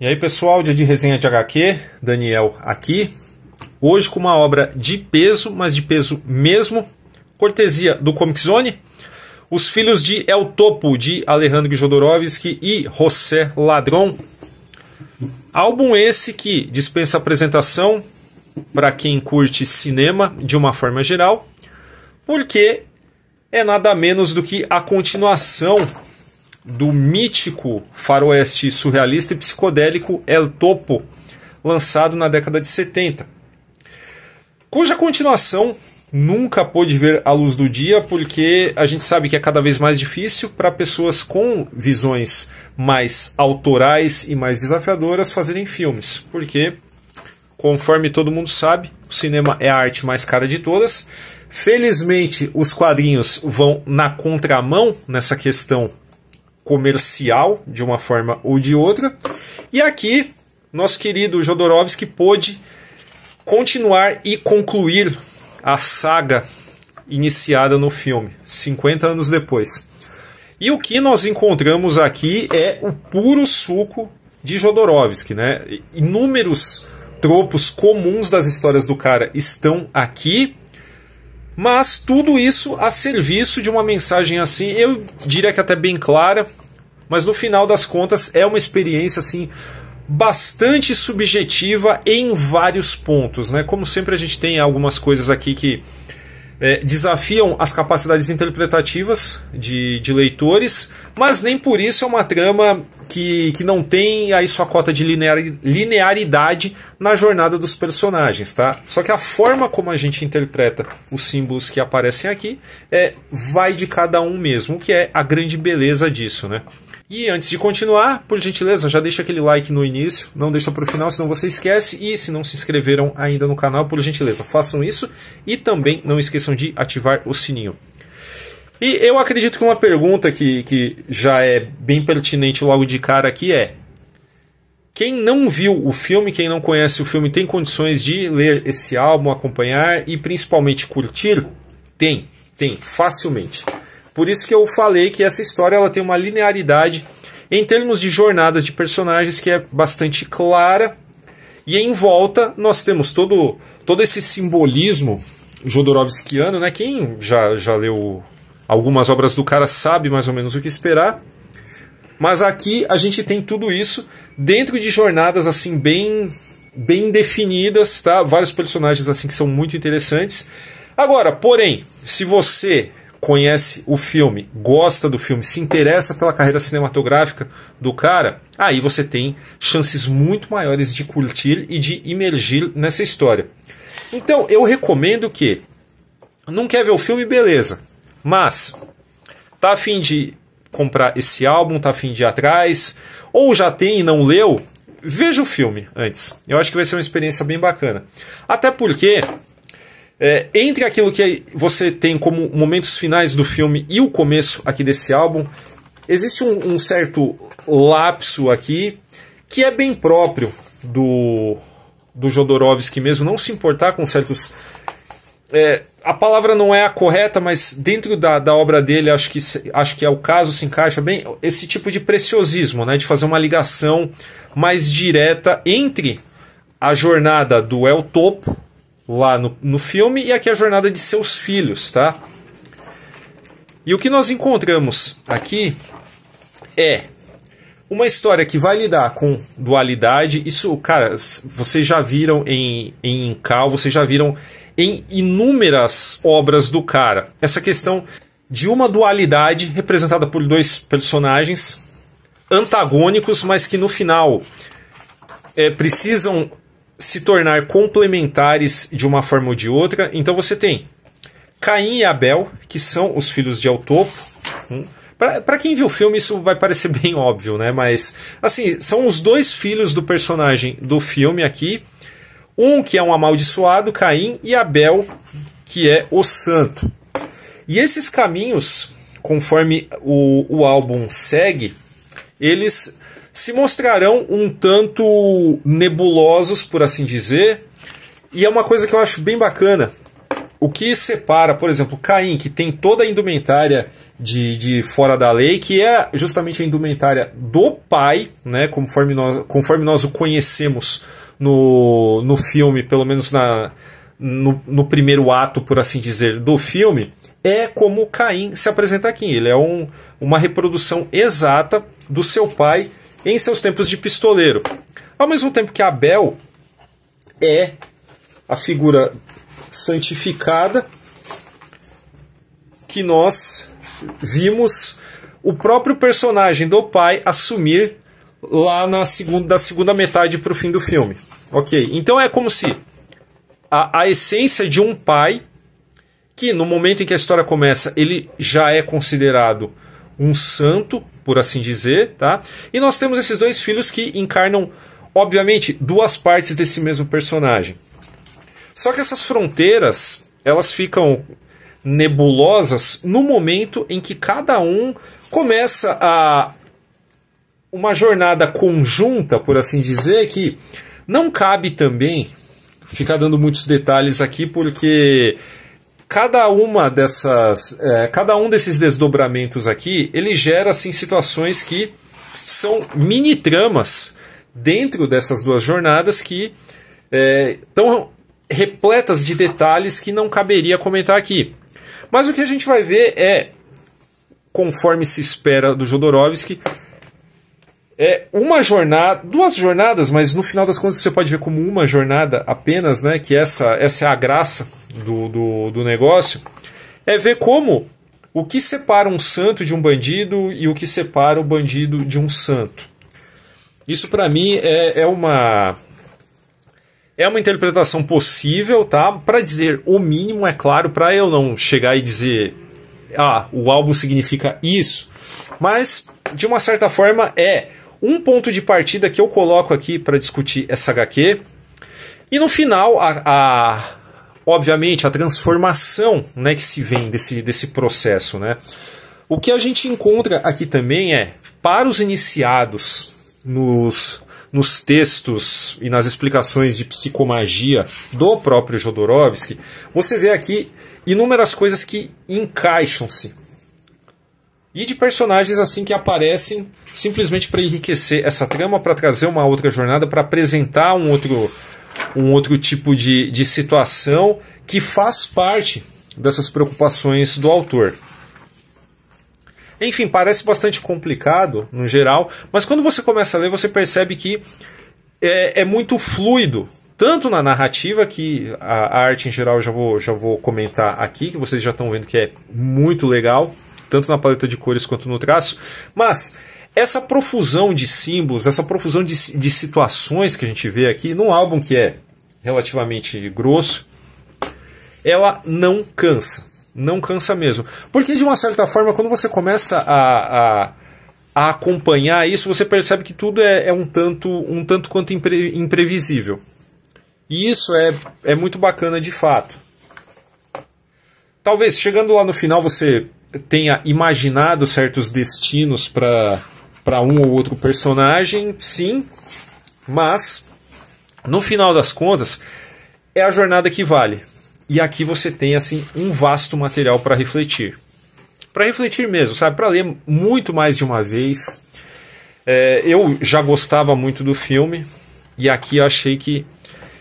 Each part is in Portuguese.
E aí pessoal, dia de resenha de HQ, Daniel aqui. Hoje com uma obra de peso, mas de peso mesmo, cortesia do Comic Zone. Os Filhos de El Topo, de Alejandro Jodorowsky e José Ladrão. Álbum esse que dispensa apresentação para quem curte cinema de uma forma geral, porque é nada menos do que a continuação do mítico faroeste surrealista e psicodélico El Topo, lançado na década de 70, cuja continuação nunca pôde ver a luz do dia, porque a gente sabe que é cada vez mais difícil para pessoas com visões mais autorais e mais desafiadoras fazerem filmes, porque conforme todo mundo sabe, o cinema é a arte mais cara de todas. Felizmente, os quadrinhos vão na contramão nessa questão comercial, de uma forma ou de outra. E aqui, nosso querido Jodorowsky pôde continuar e concluir a saga iniciada no filme, 50 anos depois. E o que nós encontramos aqui é o puro suco de Jodorowsky, né? Inúmeros tropos comuns das histórias do cara estão aqui, mas tudo isso a serviço de uma mensagem assim, eu diria que até bem clara, mas no final das contas é uma experiência assim bastante subjetiva em vários pontos, né? Como sempre a gente tem algumas coisas aqui que é, desafiam as capacidades interpretativas de, de leitores, mas nem por isso é uma trama que, que não tem aí sua cota de linear, linearidade na jornada dos personagens, tá? Só que a forma como a gente interpreta os símbolos que aparecem aqui é vai de cada um mesmo, o que é a grande beleza disso, né? E antes de continuar, por gentileza, já deixa aquele like no início, não deixa para o final, senão você esquece. E se não se inscreveram ainda no canal, por gentileza, façam isso. E também não esqueçam de ativar o sininho. E eu acredito que uma pergunta que, que já é bem pertinente logo de cara aqui é: quem não viu o filme, quem não conhece o filme, tem condições de ler esse álbum, acompanhar e principalmente curtir? Tem, tem, facilmente. Por isso que eu falei que essa história ela tem uma linearidade em termos de jornadas de personagens que é bastante clara. E em volta nós temos todo, todo esse simbolismo Jodorowskiano, né? Quem já, já leu algumas obras do cara sabe mais ou menos o que esperar. Mas aqui a gente tem tudo isso dentro de jornadas assim bem bem definidas, tá? Vários personagens assim que são muito interessantes. Agora, porém, se você conhece o filme, gosta do filme, se interessa pela carreira cinematográfica do cara, aí você tem chances muito maiores de curtir e de imergir nessa história. Então, eu recomendo que não quer ver o filme, beleza. Mas tá afim de comprar esse álbum, tá afim de ir atrás, ou já tem e não leu, veja o filme antes. Eu acho que vai ser uma experiência bem bacana. Até porque é, entre aquilo que você tem como momentos finais do filme e o começo aqui desse álbum, existe um, um certo lapso aqui que é bem próprio do, do Jodorowsky mesmo, não se importar com certos. É, a palavra não é a correta, mas dentro da, da obra dele, acho que, acho que é o caso, se encaixa bem esse tipo de preciosismo, né, de fazer uma ligação mais direta entre a jornada do El Topo lá no, no filme, e aqui é a jornada de seus filhos, tá? E o que nós encontramos aqui é uma história que vai lidar com dualidade. Isso, cara, vocês já viram em, em Cal, vocês já viram em inúmeras obras do cara. Essa questão de uma dualidade representada por dois personagens antagônicos, mas que no final é, precisam se tornar complementares de uma forma ou de outra. Então você tem Caim e Abel, que são os filhos de Autopo. Hum? Para quem viu o filme, isso vai parecer bem óbvio, né? Mas, assim, são os dois filhos do personagem do filme aqui. Um que é um amaldiçoado, Caim, e Abel, que é o santo. E esses caminhos, conforme o, o álbum segue, eles se mostrarão um tanto nebulosos, por assim dizer, e é uma coisa que eu acho bem bacana. O que separa, por exemplo, Caim, que tem toda a indumentária de, de fora da lei, que é justamente a indumentária do pai, né, conforme, nós, conforme nós o conhecemos no, no filme, pelo menos na, no, no primeiro ato, por assim dizer, do filme, é como Caim se apresenta aqui. Ele é um, uma reprodução exata do seu pai em seus tempos de pistoleiro. Ao mesmo tempo que Abel é a figura santificada que nós vimos o próprio personagem do pai assumir lá na segunda, da segunda metade para o fim do filme. Ok, então é como se a, a essência de um pai, que no momento em que a história começa, ele já é considerado um santo, por assim dizer, tá? E nós temos esses dois filhos que encarnam, obviamente, duas partes desse mesmo personagem. Só que essas fronteiras, elas ficam nebulosas no momento em que cada um começa a uma jornada conjunta, por assim dizer, que não cabe também ficar dando muitos detalhes aqui porque cada uma dessas, é, cada um desses desdobramentos aqui, ele gera assim situações que são mini tramas dentro dessas duas jornadas que estão é, repletas de detalhes que não caberia comentar aqui. Mas o que a gente vai ver é, conforme se espera do Jodorowsky, é uma jornada, duas jornadas, mas no final das contas você pode ver como uma jornada apenas, né? Que essa, essa é a graça do, do, do negócio é ver como o que separa um santo de um bandido e o que separa o bandido de um santo. Isso para mim é, é uma é uma interpretação possível, tá? Para dizer o mínimo, é claro, para eu não chegar e dizer, ah, o álbum significa isso. Mas, de uma certa forma, é um ponto de partida que eu coloco aqui para discutir essa HQ. E no final, a, a, obviamente, a transformação né, que se vem desse, desse processo. Né? O que a gente encontra aqui também é, para os iniciados nos, nos textos e nas explicações de psicomagia do próprio Jodorowsky, você vê aqui inúmeras coisas que encaixam-se. E de personagens assim que aparecem simplesmente para enriquecer essa trama, para trazer uma outra jornada, para apresentar um outro um outro tipo de, de situação que faz parte dessas preocupações do autor. Enfim, parece bastante complicado no geral, mas quando você começa a ler, você percebe que é, é muito fluido, tanto na narrativa, que a, a arte em geral eu já vou, já vou comentar aqui, que vocês já estão vendo que é muito legal, tanto na paleta de cores quanto no traço, mas essa profusão de símbolos, essa profusão de, de situações que a gente vê aqui num álbum que é relativamente grosso, ela não cansa. Não cansa mesmo. Porque, de uma certa forma, quando você começa a, a, a acompanhar isso, você percebe que tudo é, é um, tanto, um tanto quanto impre, imprevisível. E isso é, é muito bacana de fato. Talvez chegando lá no final você tenha imaginado certos destinos para para um ou outro personagem, sim, mas no final das contas é a jornada que vale. E aqui você tem assim um vasto material para refletir. Para refletir mesmo, sabe? Para ler muito mais de uma vez. É, eu já gostava muito do filme e aqui achei que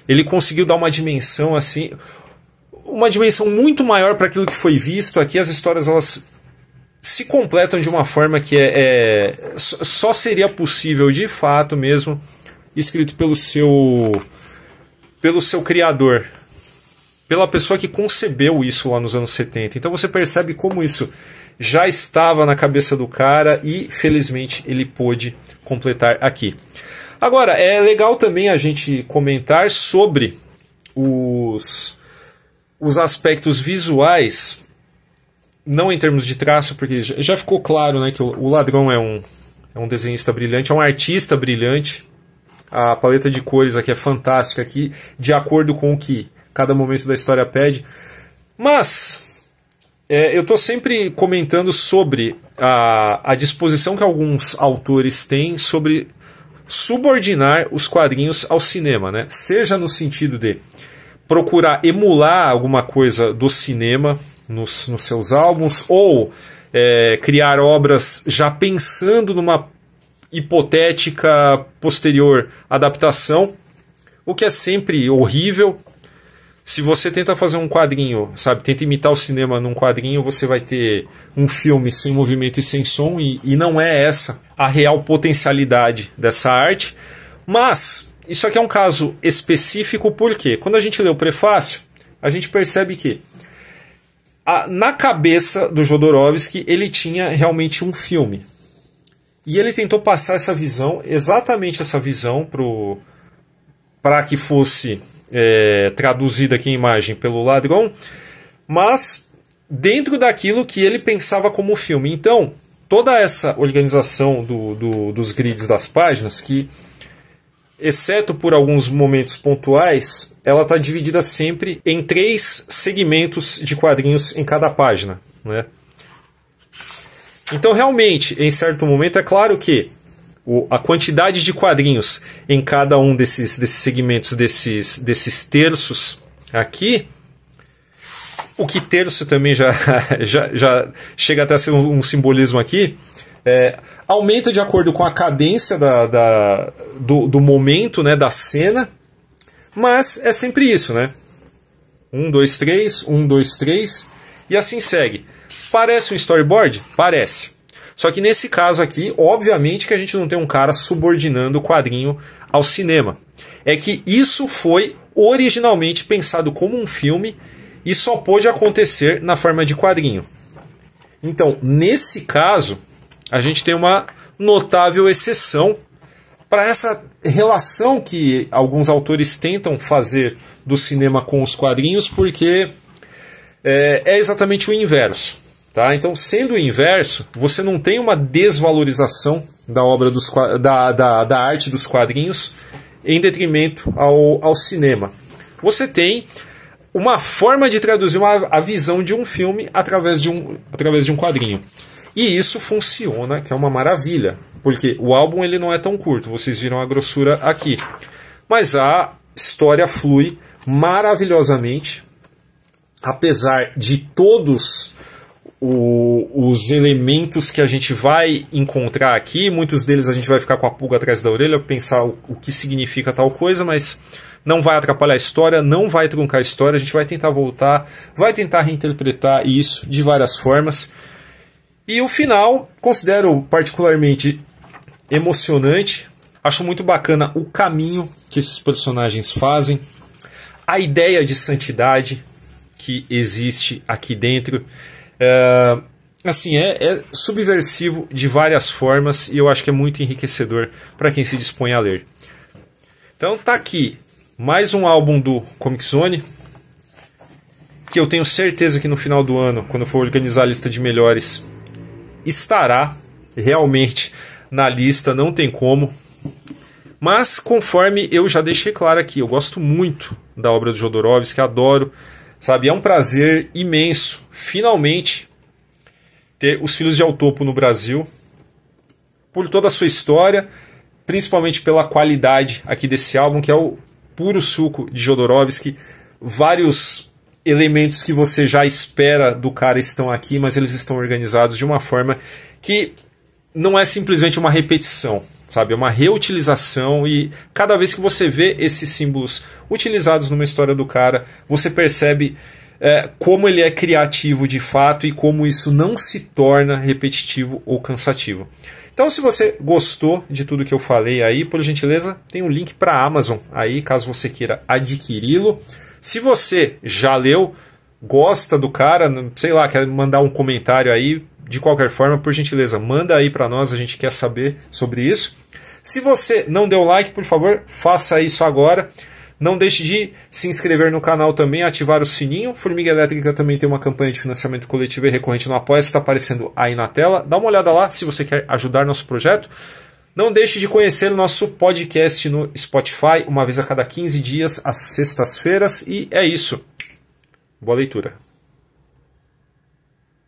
ele conseguiu dar uma dimensão assim, uma dimensão muito maior para aquilo que foi visto. Aqui as histórias elas se completam de uma forma que é, é, só seria possível de fato mesmo escrito pelo seu pelo seu criador, pela pessoa que concebeu isso lá nos anos 70. Então você percebe como isso já estava na cabeça do cara e felizmente ele pôde completar aqui. Agora, é legal também a gente comentar sobre os, os aspectos visuais não em termos de traço, porque já ficou claro né, que o Ladrão é um, é um desenhista brilhante, é um artista brilhante. A paleta de cores aqui é fantástica, aqui, de acordo com o que cada momento da história pede. Mas é, eu estou sempre comentando sobre a, a disposição que alguns autores têm sobre subordinar os quadrinhos ao cinema, né? seja no sentido de procurar emular alguma coisa do cinema nos, nos seus álbuns, ou é, criar obras já pensando numa hipotética posterior adaptação, o que é sempre horrível. Se você tenta fazer um quadrinho, sabe, tenta imitar o cinema num quadrinho, você vai ter um filme sem movimento e sem som, e, e não é essa a real potencialidade dessa arte. Mas isso aqui é um caso específico porque, quando a gente lê o prefácio, a gente percebe que a, na cabeça do Jodorowsky, ele tinha realmente um filme. E ele tentou passar essa visão, exatamente essa visão, para que fosse é, traduzida aqui em imagem pelo ladrão, mas dentro daquilo que ele pensava como filme. Então, toda essa organização do, do, dos grids das páginas, que exceto por alguns momentos pontuais, ela está dividida sempre em três segmentos de quadrinhos em cada página. Né? Então, realmente, em certo momento, é claro que a quantidade de quadrinhos em cada um desses, desses segmentos, desses, desses terços aqui. O que terço também já, já, já chega até a ser um, um simbolismo aqui é, aumenta de acordo com a cadência da, da do, do, momento, né, da cena, mas é sempre isso, né? Um, dois, três, um, dois, três, e assim segue. Parece um storyboard? Parece. Só que nesse caso aqui, obviamente que a gente não tem um cara subordinando o quadrinho ao cinema. É que isso foi originalmente pensado como um filme e só pôde acontecer na forma de quadrinho. Então, nesse caso, a gente tem uma notável exceção para essa relação que alguns autores tentam fazer do cinema com os quadrinhos, porque é, é, exatamente o inverso. Tá? Então, sendo o inverso, você não tem uma desvalorização da obra dos, da, da, da arte dos quadrinhos em detrimento ao, ao cinema. Você tem uma forma de traduzir uma, a visão de um filme através de um, através de um quadrinho. E isso funciona, que é uma maravilha, porque o álbum ele não é tão curto, vocês viram a grossura aqui. Mas a história flui maravilhosamente, apesar de todos o, os elementos que a gente vai encontrar aqui, muitos deles a gente vai ficar com a pulga atrás da orelha, pensar o, o que significa tal coisa, mas não vai atrapalhar a história, não vai truncar a história, a gente vai tentar voltar, vai tentar reinterpretar isso de várias formas. E o final, considero particularmente emocionante. Acho muito bacana o caminho que esses personagens fazem, a ideia de santidade que existe aqui dentro. É, assim, é, é subversivo de várias formas e eu acho que é muito enriquecedor para quem se dispõe a ler. Então tá aqui mais um álbum do Comic Zone que eu tenho certeza que no final do ano, quando eu for organizar a lista de melhores, estará realmente na lista, não tem como. Mas conforme eu já deixei claro aqui, eu gosto muito da obra do Jodorowsky, adoro, sabe? É um prazer imenso, finalmente, ter os Filhos de Autopo no Brasil, por toda a sua história, principalmente pela qualidade aqui desse álbum, que é o puro suco de Jodorowsky, vários elementos que você já espera do cara estão aqui, mas eles estão organizados de uma forma que não é simplesmente uma repetição, sabe? É uma reutilização e cada vez que você vê esses símbolos utilizados numa história do cara, você percebe é, como ele é criativo de fato e como isso não se torna repetitivo ou cansativo. Então, se você gostou de tudo que eu falei aí, por gentileza, tem um link para a Amazon aí, caso você queira adquiri-lo. Se você já leu, gosta do cara, sei lá, quer mandar um comentário aí, de qualquer forma, por gentileza, manda aí para nós, a gente quer saber sobre isso. Se você não deu like, por favor, faça isso agora. Não deixe de se inscrever no canal também, ativar o sininho. Formiga Elétrica também tem uma campanha de financiamento coletivo e recorrente no Apoia, está aparecendo aí na tela. Dá uma olhada lá se você quer ajudar nosso projeto. Não deixe de conhecer o nosso podcast no Spotify, uma vez a cada 15 dias, às sextas-feiras. E é isso. Boa leitura.